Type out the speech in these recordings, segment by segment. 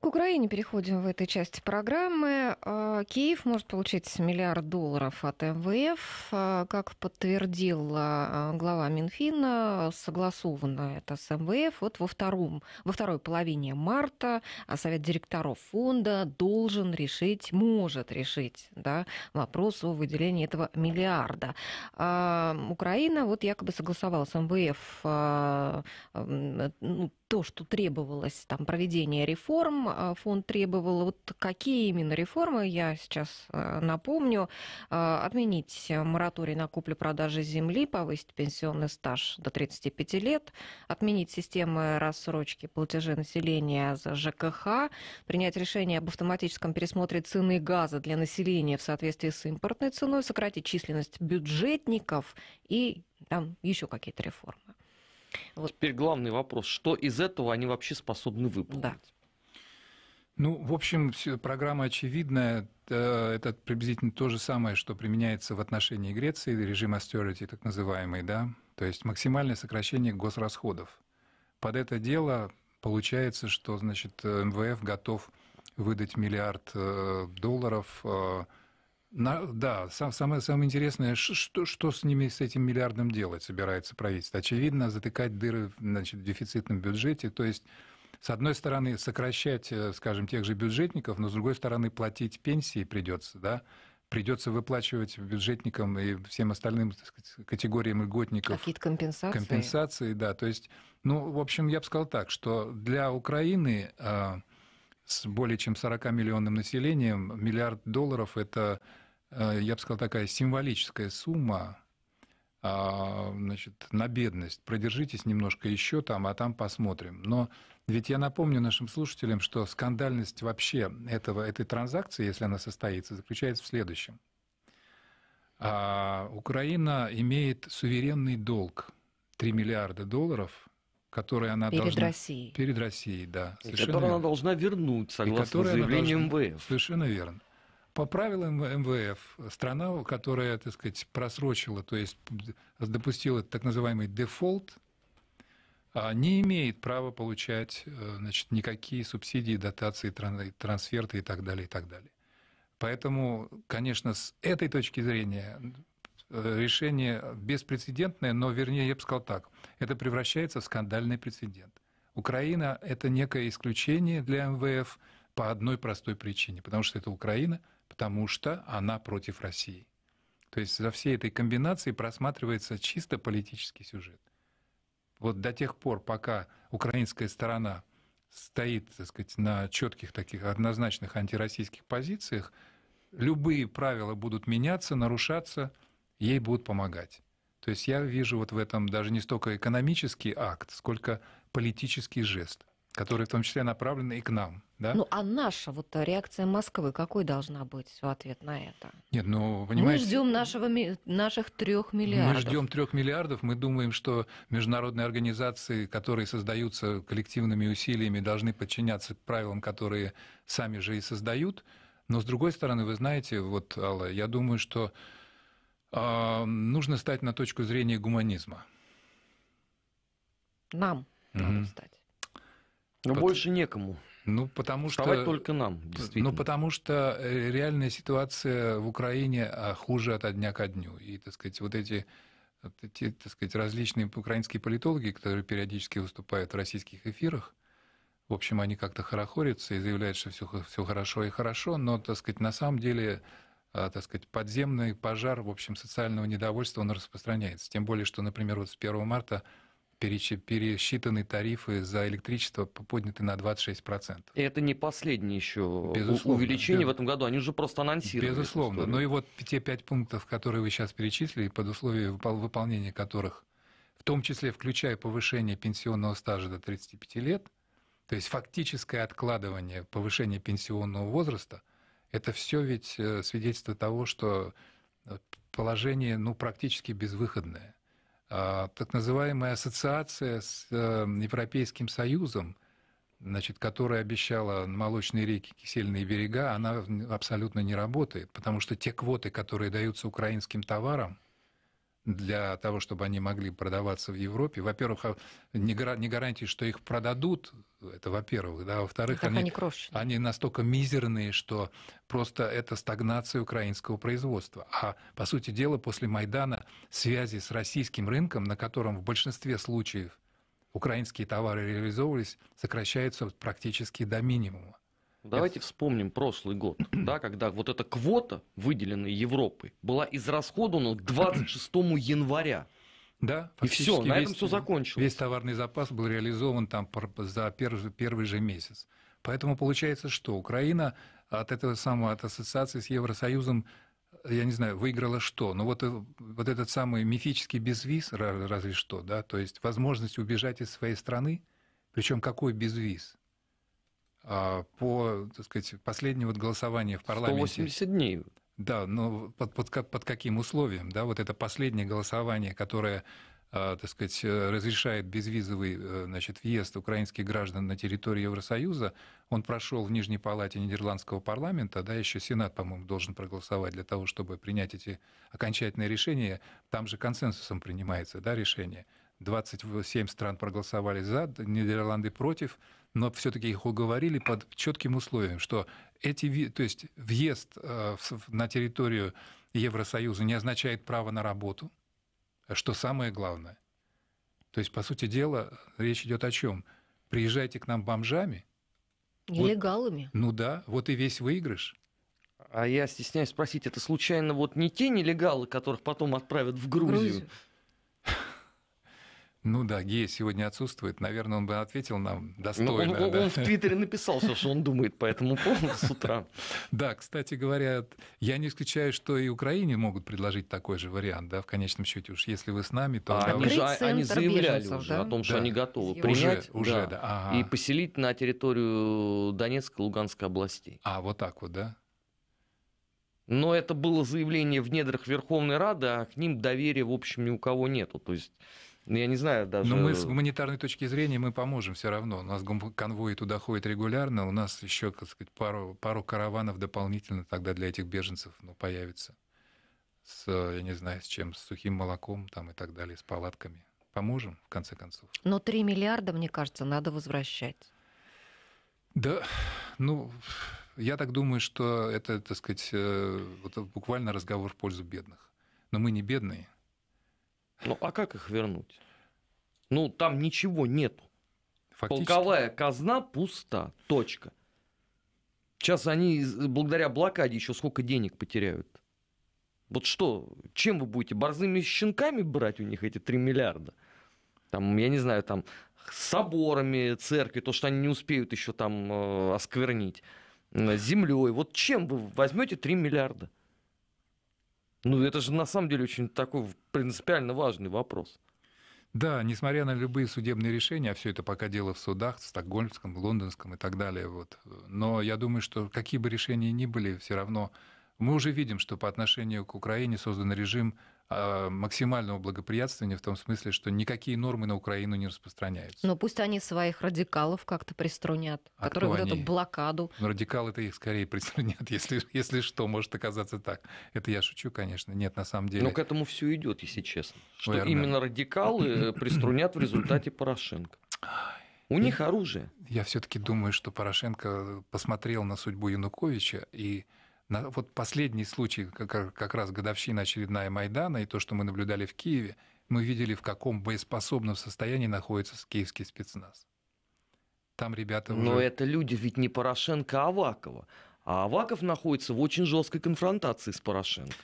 К Украине переходим в этой части программы. А, Киев может получить миллиард долларов от МВФ. А, как подтвердил а, глава Минфина, согласовано это с МВФ. Вот во, втором, во второй половине марта Совет директоров фонда должен решить, может решить да, вопрос о выделении этого миллиарда. Украина вот якобы согласовала с МВФ э, ну, то, что требовалось, там, проведение реформ, а, фонд требовал. Вот какие именно реформы, я сейчас э, напомню. А, отменить мораторий на куплю-продажи земли, повысить пенсионный стаж до 35 лет, отменить системы рассрочки платежей населения за ЖКХ, принять решение об автоматическом пересмотре цены газа для населения в соответствии с импортной ценой, сократить численность бюджетников и там еще какие-то реформы. Вот. Теперь главный вопрос, что из этого они вообще способны выполнить? Да. Ну, в общем, программа очевидная. Это приблизительно то же самое, что применяется в отношении Греции, режим austerity так называемый, да? То есть максимальное сокращение госрасходов. Под это дело получается, что, значит, э, МВФ готов выдать миллиард э, долларов э, на, да, сам, самое, самое интересное, что, что с ними, с этим миллиардом делать собирается правительство? Очевидно, затыкать дыры значит, в дефицитном бюджете, то есть с одной стороны, сокращать, э, скажем, тех же бюджетников, но с другой стороны, платить пенсии придется, да, придется выплачивать бюджетникам и всем остальным сказать, категориям льготников. Какие-то компенсации. Компенсации, да. То есть, ну, в общем, я бы сказал так, что для Украины а, с более чем 40 миллионным населением, миллиард долларов – это, э, я бы сказал, такая символическая сумма а, значит, на бедность. Продержитесь немножко еще там, а там посмотрим. Но ведь я напомню нашим слушателям, что скандальность вообще этого, этой транзакции, если она состоится, заключается в следующем. А Украина имеет суверенный долг 3 миллиарда долларов – которое она перед должна... Россией. Перед Россией, да. И которую верно. она должна вернуть, согласно заявлению должна... МВФ. Совершенно верно. По правилам МВФ, страна, которая, так сказать, просрочила, то есть допустила так называемый дефолт, а, не имеет права получать э, значит, никакие субсидии, дотации, трансферты и так далее, и так далее. Поэтому, конечно, с этой точки зрения Э, решение беспрецедентное, но, вернее, я бы сказал так, это превращается в скандальный прецедент. Украина – это некое исключение для МВФ по одной простой причине, потому что это Украина, потому что она против России. То есть за всей этой комбинацией просматривается чисто политический сюжет. Вот до тех пор, пока украинская сторона стоит, так сказать, на четких таких однозначных антироссийских позициях, любые правила будут меняться, нарушаться – ей будут помогать. То есть я вижу вот в этом даже не столько экономический акт, сколько политический жест, который в том числе направлен и к нам. Да? Ну, а наша вот реакция Москвы какой должна быть в ответ на это? Нет, ну, понимаете... Мы ждем нашего, наших трех миллиардов. Мы ждем трех миллиардов. Мы думаем, что международные организации, которые создаются коллективными усилиями, должны подчиняться правилам, которые сами же и создают. Но, с другой стороны, вы знаете, вот, Алла, я думаю, что а, нужно стать на точку зрения гуманизма. Нам mm надо стать. Но ну, Под... больше некому. Ну, потому Вставать что... только нам, действительно. Ну, потому что э, реальная ситуация в Украине а, хуже от дня ко дню. И, так сказать, вот эти, эти так сказать, различные украинские политологи, которые периодически выступают в российских эфирах, в общем, они как-то хорохорятся и заявляют, что все, все хорошо и хорошо, но, так сказать, на самом деле а, так сказать, подземный пожар, в общем, социального недовольства, он распространяется. Тем более, что, например, вот с 1 марта пересчитаны тарифы за электричество подняты на 26%. И это не последнее еще Безусловно, увеличение в этом году, они уже просто анонсировали. Безусловно. Ну и вот те пять пунктов, которые вы сейчас перечислили, под условия выполнения которых, в том числе включая повышение пенсионного стажа до 35 лет, то есть фактическое откладывание повышения пенсионного возраста – это все ведь э, свидетельство того, что э, положение ну, практически безвыходное. А, так называемая ассоциация с э, Европейским Союзом, значит, которая обещала молочные реки, кисельные берега, она абсолютно не работает, потому что те квоты, которые даются украинским товарам, для того, чтобы они могли продаваться в Европе. Во-первых, а, не, гар- гарантии, что их продадут, это во-первых, да, во-вторых, они, они, они настолько мизерные, что просто это стагнация украинского производства. А, по сути дела, после Майдана связи с российским рынком, на котором в большинстве случаев украинские товары реализовывались, сокращаются практически до минимума. Давайте вспомним прошлый год, да, когда вот эта квота, выделенная Европой, была израсходована к 26 января. Да, и все, на весь, этом все закончилось. Весь товарный запас был реализован там за первый, первый же месяц. Поэтому получается, что Украина от этого самого, от ассоциации с Евросоюзом, я не знаю, выиграла что. Но ну, вот, э, вот этот самый мифический безвиз, разве что, да, то есть возможность убежать из своей страны, причем какой безвиз? А, по, так сказать, последнее вот голосование в парламенте. 180 дней. Да, но ну, под, под, под каким условием, да, вот это последнее голосование, которое, а, так сказать, э, разрешает безвизовый, э, значит, въезд украинских граждан на территорию Евросоюза, он прошел в Нижней Палате Нидерландского парламента, да, еще Сенат, по-моему, должен проголосовать для того, чтобы принять эти окончательные решения, там же консенсусом принимается, да, решение. 27 стран проголосовали за, Нидерланды против, но все-таки их уговорили под четким условием, что эти, то есть въезд э, на территорию Евросоюза не означает право на работу, что самое главное. То есть, по сути дела, речь идет о чем? Приезжайте к нам бомжами. Нелегалами. Вот, ну да, вот и весь выигрыш. А я стесняюсь спросить, это случайно вот не те нелегалы, которых потом отправят в Грузию? Грузию. Ну да, Гея сегодня отсутствует. Наверное, он бы ответил нам ну, достойно. он, да. он в Твиттере написал все, что он думает по этому поводу с утра. Да, кстати говоря, я не исключаю, что и Украине могут предложить такой же вариант, да, в конечном счете. Уж если вы с нами, то... А они же а, они заявляли уже о том, что они готовы принять уже да, и поселить на территорию Донецкой и Луганской областей. А, вот так вот, да? Но это было заявление в недрах Верховной Рады, а к ним доверия, в общем, ни у кого нету. То есть ну, я не знаю даже... Но ну, мы с гуманитарной точки зрения мы поможем все равно. У нас конвои туда ходят регулярно, у нас еще, так сказать, пару, пару караванов дополнительно тогда для этих беженцев ну, появится. С, я не знаю, с чем, с сухим молоком там и так далее, с палатками. Поможем, в конце концов. Но 3 миллиарда, мне кажется, надо возвращать. Да, ну, я так думаю, что это, так сказать, э, вот буквально разговор в пользу бедных. Но мы не бедные – ну а как их вернуть? Ну там ничего нету. Фактически. Полковая казна пуста. Точка. Сейчас они благодаря блокаде еще сколько денег потеряют. Вот что, чем вы будете борзыми щенками брать у них эти 3 миллиарда? Там, я не знаю, там с соборами церкви, то, что они не успеют еще там э, осквернить, землей. Вот чем вы возьмете 3 миллиарда? Ну, это же на самом деле очень такой принципиально важный вопрос. Да, несмотря на любые судебные решения, а все это пока дело в судах, в Стокгольмском, в Лондонском и так далее. Вот. Но я думаю, что какие бы решения ни были, все равно мы уже видим, что по отношению к Украине создан режим а, максимального благоприятствования в том смысле, что никакие нормы на Украину не распространяются. Но ну, пусть они своих радикалов как-то приструнят, а которые вот они? эту блокаду. Ну, радикалы-то их скорее приструнят, если, если что, может оказаться так. Это я шучу, конечно. Нет, на самом деле. Но к этому все идет, если честно. Что Верно. именно радикалы э, приструнят в результате Порошенко. У них оружие. Я все-таки думаю, что Порошенко посмотрел на судьбу Януковича и на, вот последний случай, как, как раз годовщина очередная Майдана и то, что мы наблюдали в Киеве, мы видели, в каком боеспособном состоянии находится киевский спецназ. Там ребята уже... Но это люди, ведь не Порошенко, а Авакова. А Аваков находится в очень жесткой конфронтации с Порошенко.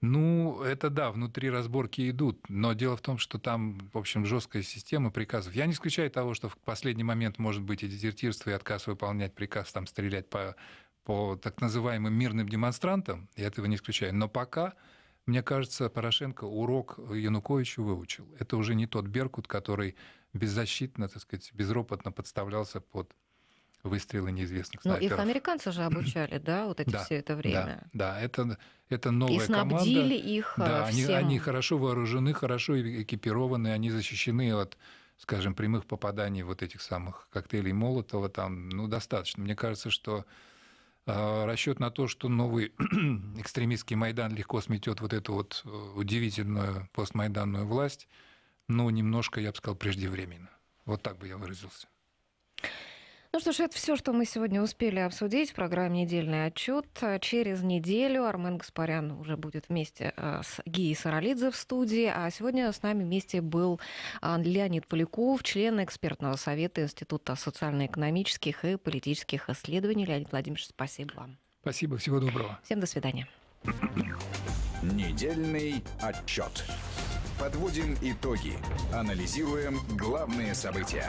Ну, это да, внутри разборки идут, но дело в том, что там, в общем, жесткая система приказов. Я не исключаю того, что в последний момент может быть и дезертирство, и отказ выполнять приказ, там, стрелять по по так называемым мирным демонстрантам, я этого не исключаю, но пока, мне кажется, Порошенко урок Януковичу выучил. Это уже не тот Беркут, который беззащитно, так сказать, безропотно подставлялся под выстрелы неизвестных снайперов. Ну, их американцы же обучали, да, вот эти да, все это время. Да, да это, это новая и команда. И снабдили их э, Да, всем. Они, они хорошо вооружены, хорошо экипированы, они защищены от, скажем, прямых попаданий вот этих самых коктейлей Молотова там, ну, достаточно. Мне кажется, что а, расчет на то, что новый экстремистский Майдан легко сметет вот эту вот э, удивительную постмайданную власть, ну, немножко, я бы сказал, преждевременно. Вот так бы я выразился. Ну что ж, это все, что мы сегодня успели обсудить в программе «Недельный отчет». Через неделю Армен Гаспарян уже будет вместе э, с Гией Саралидзе в студии. А сегодня с нами вместе был э, Леонид Поляков, член экспертного совета Института социально-экономических и политических исследований. Леонид Владимирович, спасибо вам. Спасибо, всего доброго. Всем до свидания. Недельный отчет. Подводим итоги. Анализируем главные события.